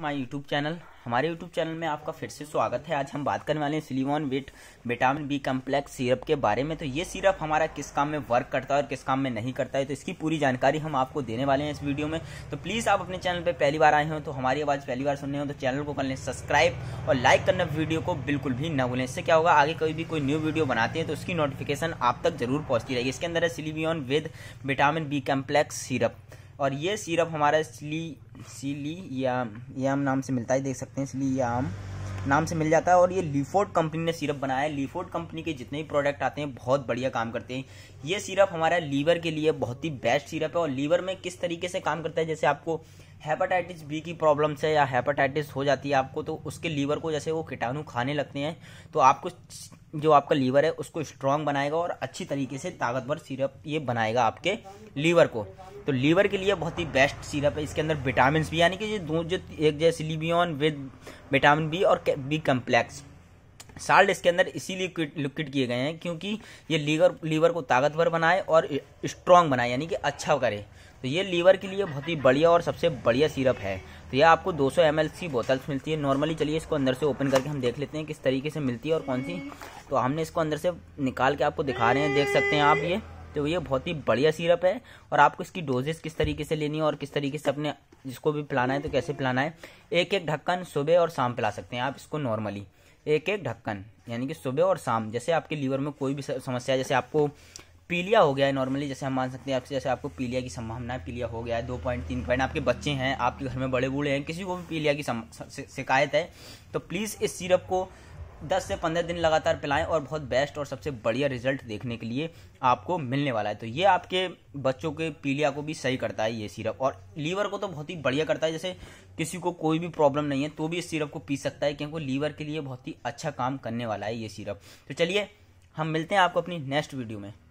my YouTube channel हमारे YouTube channel में आपका फिर से स्वागत है आज हम बात करने वाले हैं सिलीवॉन विट विटामिन बी कम्प्लेक्स सिरप के बारे में तो ये सिरप हमारा किस काम में वर्क करता है और किस काम में नहीं करता है तो इसकी पूरी जानकारी हम आपको देने वाले हैं इस वीडियो में तो प्लीज़ आप अपने चैनल पर पहली बार आए हो तो हमारी आवाज़ पहली बार सुनने हो तो चैनल को कर लें सब्सक्राइब और लाइक करना वीडियो को बिल्कुल भी न भूलें इससे क्या होगा आगे कभी भी कोई न्यू वीडियो बनाते हैं तो उसकी नोटिफिकेशन आप तक जरूर पहुँचती रहेगी इसके अंदर है सिलीवियन with vitamin B complex syrup और ये सिरप हमारा सिली सिली याम याम नाम से मिलता है देख सकते हैं सिली याम नाम से मिल जाता है और ये लीफोर्ड कंपनी ने सिरप बनाया है लीफोर्ड कंपनी के जितने भी प्रोडक्ट आते हैं बहुत बढ़िया काम करते हैं ये सिरप हमारा लीवर के लिए बहुत ही बेस्ट सिरप है और लीवर में किस तरीके से काम करता है जैसे आपको हेपाटाइटिस बी की प्रॉब्लम से या हेपाटाइटिस हो जाती है आपको तो उसके लीवर को जैसे वो कीटाणु खाने लगते हैं तो आपको जो आपका लीवर है उसको स्ट्रांग बनाएगा और अच्छी तरीके से ताकतवर सिरप ये बनाएगा आपके लीवर को तो लीवर के लिए बहुत ही बेस्ट सिरप है इसके अंदर विटामिन भी यानी कि जो दो जो एक जैसे लिबियन विद विटामिन बी और बी कम्प्लेक्स साल्ट इसके अंदर इसीलिए लिक्विड किए गए हैं क्योंकि ये लीवर लीवर को ताकतवर बनाए और स्ट्रांग बनाए यानी कि अच्छा करे तो ये लीवर के लिए बहुत ही बढ़िया और सबसे बढ़िया सिरप है तो यह आपको 200 ml की बोतल्स मिलती है नॉर्मली चलिए इसको अंदर से ओपन करके हम देख लेते हैं किस तरीके से मिलती है और कौन सी तो हमने इसको अंदर से निकाल के आपको दिखा रहे हैं देख सकते हैं आप ये तो ये बहुत ही बढ़िया सिरप है और आपको इसकी डोजेस किस तरीके से लेनी है और किस तरीके से अपने जिसको भी पिलाना है तो कैसे पिलाना है एक एक ढक्कन सुबह और शाम पिला सकते हैं आप इसको नॉर्मली एक एक ढक्कन यानी कि सुबह और शाम जैसे आपके लीवर में कोई भी समस्या जैसे आपको पीलिया हो गया है नॉर्मली जैसे हम मान सकते हैं आपसे जैसे आपको पीलिया की संभावना है पीलिया हो गया है दो पॉइंट तीन पॉइंट आपके बच्चे हैं आपके घर में बड़े बूढ़े हैं किसी को भी पीलिया की शिकायत है तो प्लीज़ इस सिरप को दस से पंद्रह दिन लगातार पिलाएं और बहुत बेस्ट और सबसे बढ़िया रिजल्ट देखने के लिए आपको मिलने वाला है तो ये आपके बच्चों के पीलिया को भी सही करता है ये सिरप और लीवर को तो बहुत ही बढ़िया करता है जैसे किसी को कोई भी प्रॉब्लम नहीं है तो भी इस सिरप को पी सकता है क्योंकि लीवर के लिए बहुत ही अच्छा काम करने वाला है ये सिरप तो चलिए हम मिलते हैं आपको अपनी नेक्स्ट वीडियो में